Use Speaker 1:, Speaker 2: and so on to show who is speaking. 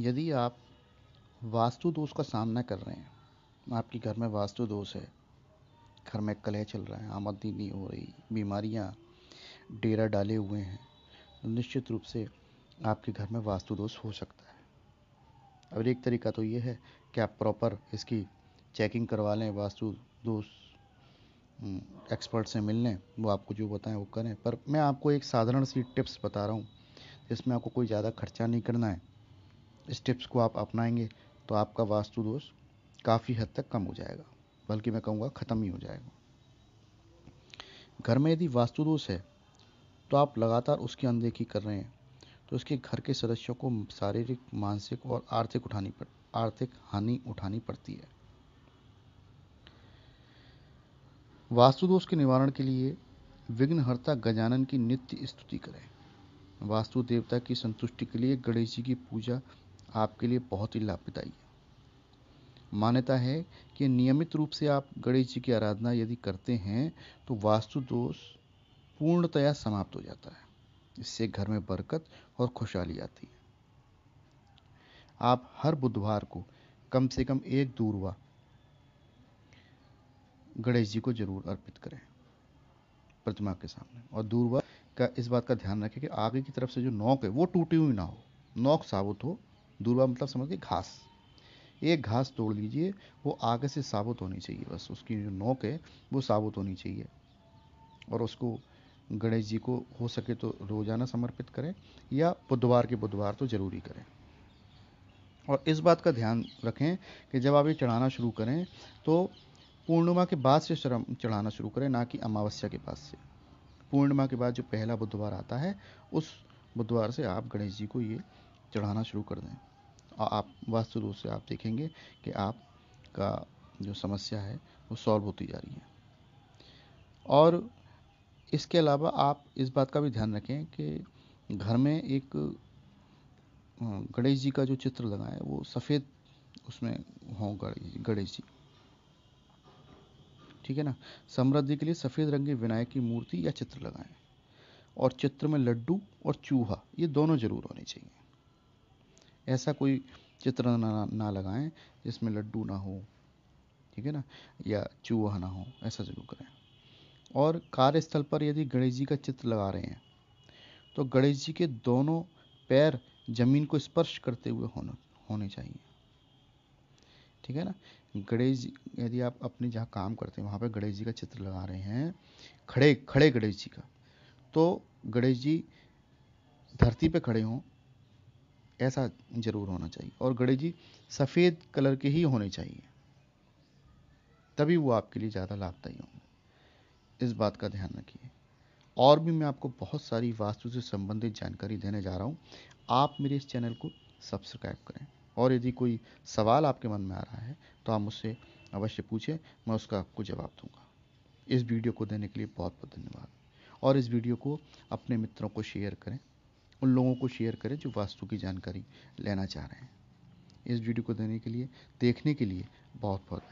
Speaker 1: यदि आप वास्तु दोष का सामना कर रहे हैं आपके घर में वास्तु दोष है घर में कलह चल रहा है आमदनी नहीं हो रही बीमारियाँ डेरा डाले हुए हैं तो निश्चित रूप से आपके घर में वास्तु दोष हो सकता है अब एक तरीका तो ये है कि आप प्रॉपर इसकी चेकिंग करवा लें वास्तु दोष एक्सपर्ट हम्म, से मिल लें वो आपको जो बताएं वो करें पर मैं आपको एक साधारण सी टिप्स बता रहा हूँ जिसमें आपको कोई ज़्यादा खर्चा नहीं करना है स्टेप्स को आप अपनाएंगे तो आपका वास्तु दोष काफ़ी हद तक कम हो जाएगा बल्कि मैं कहूँगा ख़त्म ही हो जाएगा घर में यदि वास्तु दोष है तो आप लगातार उसकी अनदेखी कर रहे हैं तो उसके घर के सदस्यों को शारीरिक मानसिक और आर्थिक उठानी पड़ आर्थिक हानि उठानी पड़ती है वास्तु दोष के निवारण के लिए विघ्नहर्ता गजानन की नित्य स्तुति करें वास्तु देवता की संतुष्टि के लिए गणेश जी की पूजा आपके लिए बहुत ही लाभदायी है मान्यता है कि नियमित रूप से आप गणेश जी की आराधना यदि करते हैं तो वास्तु दोष पूर्णतया समाप्त हो जाता है इससे घर में बरकत और खुशहाली आती है आप हर बुधवार को कम से कम एक दूरवा गणेश जी को जरूर अर्पित करें प्रतिमा के सामने और दूरवा का इस बात का ध्यान रखें कि आगे की तरफ से जो नोक है वो टूटी हुई ना हो नोक साबुत हो दूरबा मतलब समझ के घास एक घास तोड़ लीजिए वो आगे से साबुत होनी चाहिए बस उसकी जो नोक है वो साबुत होनी चाहिए और उसको गणेश जी को हो सके तो रोजाना समर्पित करें या बुधवार के बुधवार तो जरूरी करें और इस बात का ध्यान रखें कि जब आप ये चढ़ाना शुरू करें तो पूर्णिमा के बाद से श्रम चढ़ाना शुरू करें ना कि अमावस्या के बाद से पूर्णिमा के बाद जो पहला बुधवार आता है उस बुधवार से आप गणेश जी को ये चढ़ाना शुरू कर दें और आप वास्तु रूप से आप देखेंगे कि आपका जो समस्या है वो सॉल्व होती जा रही है और इसके अलावा आप इस बात का भी ध्यान रखें कि घर में एक गणेश जी का जो चित्र लगाएं वो सफ़ेद उसमें हों गणेश जी ठीक है ना समृद्धि के लिए सफ़ेद रंग के विनायक की मूर्ति या चित्र लगाएं और चित्र में लड्डू और चूहा ये दोनों जरूर होने चाहिए ऐसा कोई चित्र ना ना लगाएं जिसमें लड्डू ना हो ठीक है ना या चूहा ना हो ऐसा जरूर करें और कार्यस्थल पर यदि गणेश जी का चित्र लगा रहे हैं तो गणेश जी के दोनों पैर जमीन को स्पर्श करते हुए होना होने चाहिए ठीक है ना गणेश जी यदि आप अपने जहाँ काम करते हैं वहाँ पर गणेश जी का चित्र लगा रहे हैं खड़े खड़े गणेश जी का तो गणेश जी धरती पे खड़े हों ऐसा ज़रूर होना चाहिए और गणेश जी सफ़ेद कलर के ही होने चाहिए तभी वो आपके लिए ज़्यादा लाभदायी होंगे इस बात का ध्यान रखिए और भी मैं आपको बहुत सारी वास्तु से संबंधित जानकारी देने जा रहा हूँ आप मेरे इस चैनल को सब्सक्राइब करें और यदि कोई सवाल आपके मन में आ रहा है तो आप मुझसे अवश्य पूछें मैं उसका आपको जवाब दूंगा इस वीडियो को देने के लिए बहुत बहुत धन्यवाद और इस वीडियो को अपने मित्रों को शेयर करें उन लोगों को शेयर करें जो वास्तु की जानकारी लेना चाह रहे हैं इस वीडियो को देने के लिए देखने के लिए बहुत बहुत